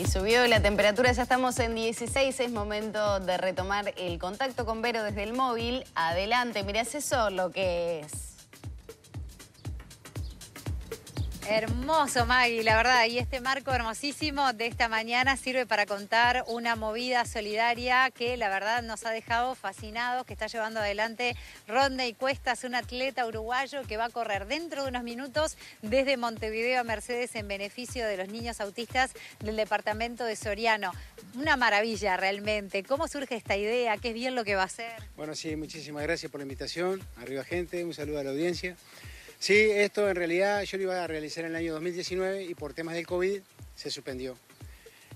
Y subió la temperatura, ya estamos en 16, es momento de retomar el contacto con Vero desde el móvil. Adelante, mira, eso lo que es. Hermoso, Maggie, la verdad. Y este marco hermosísimo de esta mañana sirve para contar una movida solidaria que la verdad nos ha dejado fascinados, que está llevando adelante Ronda y Cuestas, un atleta uruguayo que va a correr dentro de unos minutos desde Montevideo a Mercedes en beneficio de los niños autistas del departamento de Soriano. Una maravilla realmente. ¿Cómo surge esta idea? ¿Qué es bien lo que va a hacer? Bueno, sí, muchísimas gracias por la invitación. Arriba gente, un saludo a la audiencia. Sí, esto en realidad yo lo iba a realizar en el año 2019 y por temas del COVID se suspendió.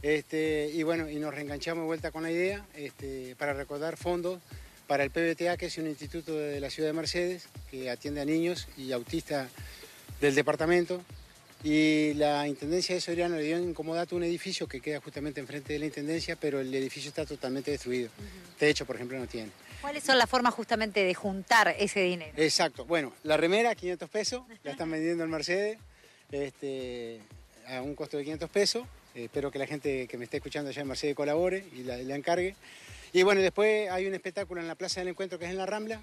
Este, y bueno, y nos reenganchamos de vuelta con la idea este, para recordar fondos para el PBTA, que es un instituto de la ciudad de Mercedes que atiende a niños y autistas del departamento y la Intendencia de Soriano le dio incomodato un edificio que queda justamente enfrente de la Intendencia, pero el edificio está totalmente destruido. De hecho, Techo, por ejemplo, no tiene. ¿Cuáles son las formas justamente de juntar ese dinero? Exacto. Bueno, la remera, 500 pesos, la están vendiendo en Mercedes este, a un costo de 500 pesos. espero que la gente que me esté escuchando allá en Mercedes colabore y la, encargue. Y bueno, después hay un espectáculo en la Plaza del Encuentro que es en la Rambla,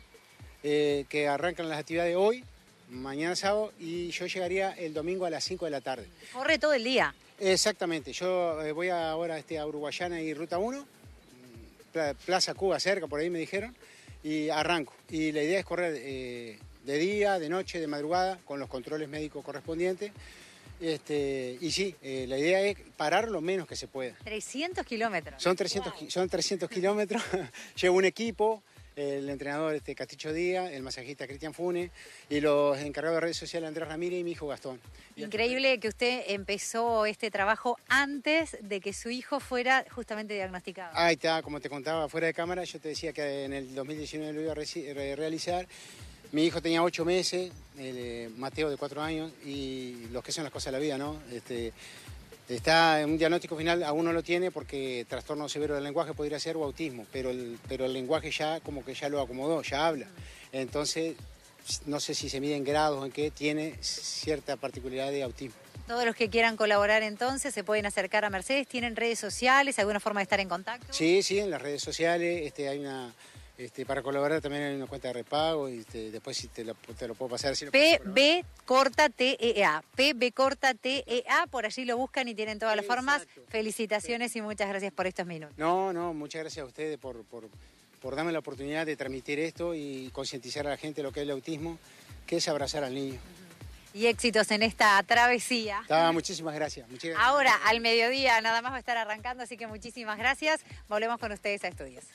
eh, que arrancan las actividades hoy mañana sábado y yo llegaría el domingo a las 5 de la tarde. Corre todo el día. Exactamente, yo eh, voy ahora este, a Uruguayana y Ruta 1, Plaza Cuba cerca, por ahí me dijeron, y arranco. Y la idea es correr eh, de día, de noche, de madrugada, con los controles médicos correspondientes. Este, y sí, eh, la idea es parar lo menos que se pueda. 300 kilómetros. Son 300, son 300 kilómetros. Llevo un equipo, el entrenador este, Díaz, el masajista Cristian Funes y los encargados de redes sociales Andrés Ramírez y mi hijo Gastón. Increíble que usted empezó este trabajo antes de que su hijo fuera justamente diagnosticado. Ahí está, como te contaba fuera de cámara, yo te decía que en el 2019 lo iba a realizar. Mi hijo tenía ocho meses, eh, Mateo de cuatro años, y los que son las cosas de la vida, ¿no? Este, Está en un diagnóstico final, aún no lo tiene porque trastorno severo del lenguaje podría ser o autismo, pero el, pero el lenguaje ya como que ya lo acomodó, ya habla. Entonces, no sé si se mide en grados, en qué, tiene cierta particularidad de autismo. Todos los que quieran colaborar entonces se pueden acercar a Mercedes, tienen redes sociales, alguna forma de estar en contacto. Sí, sí, en las redes sociales este, hay una este, para colaborar también hay una cuenta de repago y este, después si te, lo puedo pasar. Si PB corta TEA. PB corta TEA. Por allí lo buscan y tienen todas las formas. Felicitaciones y muchas gracias por estos minutos. No, no, muchas gracias a ustedes por, por, darme la oportunidad de transmitir esto y concientizar a la gente lo que es el autismo, que es abrazar al niño. Y éxitos en esta travesía. muchísimas gracias. Ahora, al mediodía, nada más va a estar arrancando, así que muchísimas gracias. Volvemos con ustedes a estudios.